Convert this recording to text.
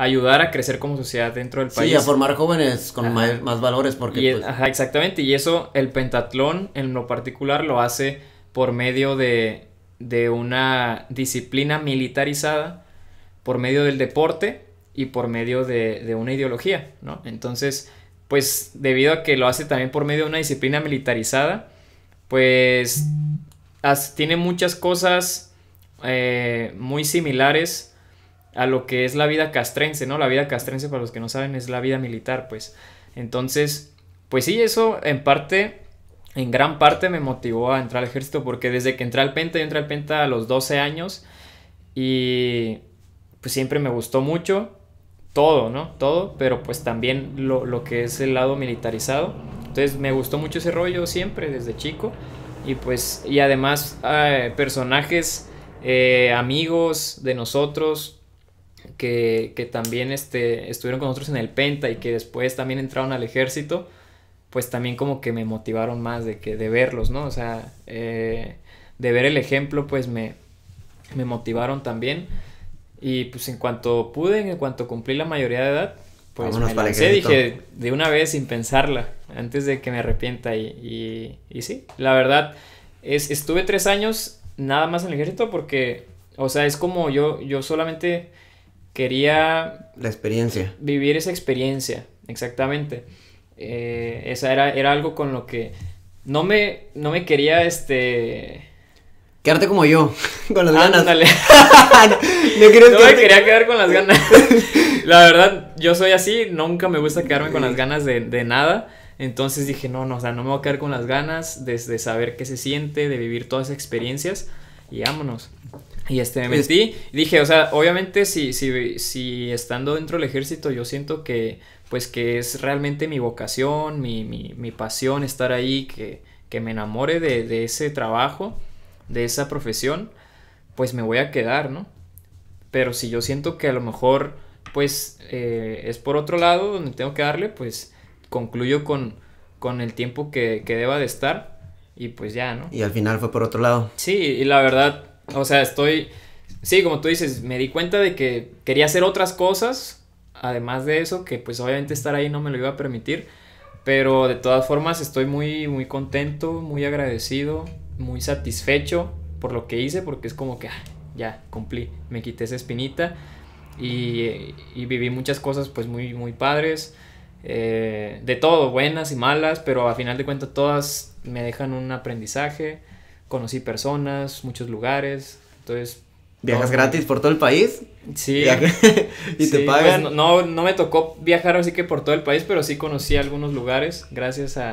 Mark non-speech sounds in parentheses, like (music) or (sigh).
ayudar a crecer como sociedad dentro del país. Sí, a formar jóvenes con más, valores porque... Pues, exactamente, y eso el pentatlón en lo particular lo hace por medio de, una disciplina militarizada, por medio del deporte y por medio de, una ideología, ¿no? Entonces, pues debido a que lo hace también por medio de una disciplina militarizada, pues tiene muchas cosas eh, muy similares a lo que es la vida castrense, ¿no? La vida castrense, para los que no saben, es la vida militar, pues. Entonces, pues sí, eso en parte, en gran parte me motivó a entrar al ejército, porque desde que entré al Penta, yo entré al Penta a los 12 años y pues siempre me gustó mucho todo, ¿no? Todo, pero pues también lo, lo que es el lado militarizado. Entonces me gustó mucho ese rollo siempre, desde chico. Y pues, y además, eh, personajes, eh, amigos de nosotros, que, que también este, estuvieron con nosotros en el Penta y que después también entraron al ejército, pues también como que me motivaron más de que de verlos, ¿no? O sea, eh, de ver el ejemplo, pues me, me motivaron también. Y pues en cuanto pude, en cuanto cumplí la mayoría de edad, pues me lancé, dije de una vez sin pensarla, antes de que me arrepienta. Y, y, sí, la verdad, es, estuve tres años nada más en el ejército porque, o sea, es como yo, yo solamente quería... La experiencia. Vivir esa experiencia, exactamente. Eh, esa era, era algo con lo que no me, no me quería, este... Quedarte como yo, (laughs) con las ganas. (laughs) no, no, me quería quedar con las ganas. (laughs) La verdad, yo soy así, nunca me gusta quedarme con las ganas de, nada. Entonces dije, no, no, o sea, no me voy a quedar con las ganas de, saber qué se siente, de vivir todas esas experiencias y vámonos. Y este, me metí. dije, o sea, obviamente si, si, si estando dentro del ejército yo siento que, pues que es realmente mi vocación, mi, pasión estar ahí, que, me enamore de, ese trabajo, de esa profesión, pues me voy a quedar, ¿no? Pero si yo siento que a lo mejor, pues eh, es por otro lado donde tengo que darle, pues concluyo con, con el tiempo que, que deba de estar y pues ya, ¿no? Y al final fue por otro lado. Sí, y la verdad, o sea, estoy, sí, como tú dices, me di cuenta de que quería hacer otras cosas, además de eso, que pues obviamente estar ahí no me lo iba a permitir, pero de todas formas estoy muy, muy contento, muy agradecido, muy satisfecho por lo que hice, porque es como que, ah, ya, cumplí, me quité esa espinita y, y viví muchas cosas pues muy, muy padres. Eh, de todo, buenas y malas, pero a final de cuentas todas me dejan un aprendizaje. Conocí personas, muchos lugares. Entonces. ¿Viajas gratis por todo el país? Sí. (laughs) ¿Y te pagan? no, no me tocó viajar así que por todo el país, pero sí conocí algunos lugares gracias a,